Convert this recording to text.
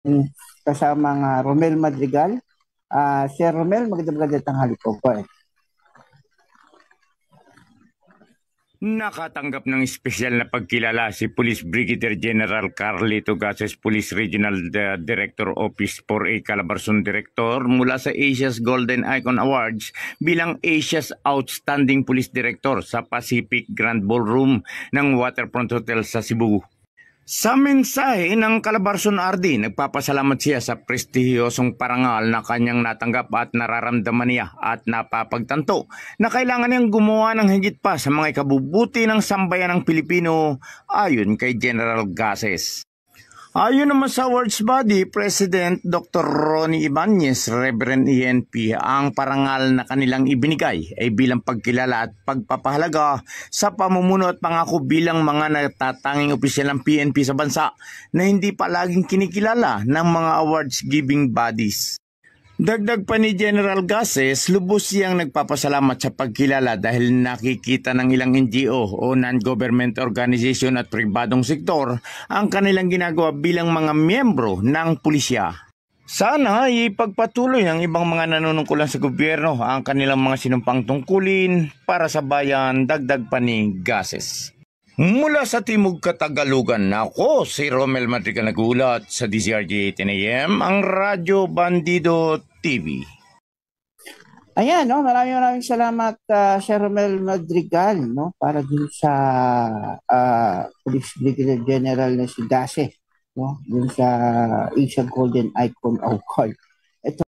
Mm. kasama ng uh, Romel Madrigal. Uh, ah, Sir Romel, magandang magandang tanghali po po eh. Nakatanggap ng espesyal na pagkilala si Police Brigadier General Carly Tugases, Police Regional Director Office 4 A. Calabarzon Director mula sa Asia's Golden Icon Awards bilang Asia's Outstanding Police Director sa Pacific Grand Ballroom ng Waterfront Hotel sa Cebu. Sa mensahe ng Calabarzon RD, nagpapasalamat siya sa prestihiyosong parangal na kanyang natanggap at nararamdaman niya at napapagtanto na kailangan niyang gumawa ng higit pa sa mga ikabubuti ng sambayan ng Pilipino ayon kay General Gases. Ayon naman sa Awards Body, President Dr. Ronnie Ibanez, Reverend ENP, ang parangal na kanilang ibinigay ay bilang pagkilala at pagpapahalaga sa pamumuno at pangako bilang mga natatanging opisyal ng PNP sa bansa na hindi palaging kinikilala ng mga awards-giving bodies. Dagdag pa ni General Gases, lubos siyang nagpapasalamat sa pagkilala dahil nakikita ng ilang NGO o non-government organization at pribadong sektor ang kanilang ginagawa bilang mga miyembro ng pulisya. Sana ipagpatuloy ang ibang mga nanunungkulan sa gobyerno ang kanilang mga sinumpang tungkulin para sa bayan dagdag pa ni Gases. Mula sa Timog Katagalugan, ako si Romel Madrigal nagulat sa DZRG 18am, ang Radyo Bandido TV. Ayan, no? maraming maraming salamat, uh, Sir Romel Madrigal, no? para dun sa uh, Police Brigadier General na si Dase, no? dun sa Asian Golden Icon Award.